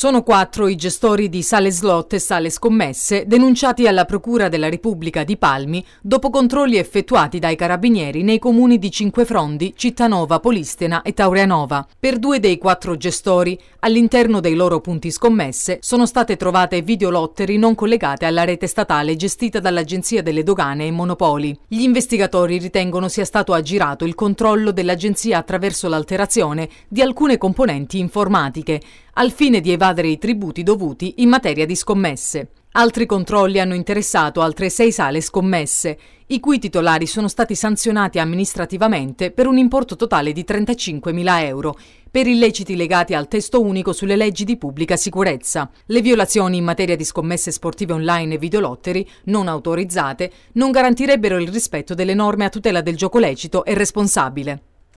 Sono quattro i gestori di sale slot e sale scommesse denunciati alla Procura della Repubblica di Palmi dopo controlli effettuati dai carabinieri nei comuni di Cinquefrondi, Cittanova, Polistena e Taureanova. Per due dei quattro gestori, all'interno dei loro punti scommesse, sono state trovate videolotteri non collegate alla rete statale gestita dall'Agenzia delle Dogane e Monopoli. Gli investigatori ritengono sia stato aggirato il controllo dell'Agenzia attraverso l'alterazione di alcune componenti informatiche, al fine di evadere i tributi dovuti in materia di scommesse. Altri controlli hanno interessato altre sei sale scommesse, i cui titolari sono stati sanzionati amministrativamente per un importo totale di 35.000 euro per illeciti legati al testo unico sulle leggi di pubblica sicurezza. Le violazioni in materia di scommesse sportive online e videolotteri non autorizzate non garantirebbero il rispetto delle norme a tutela del gioco lecito e responsabile.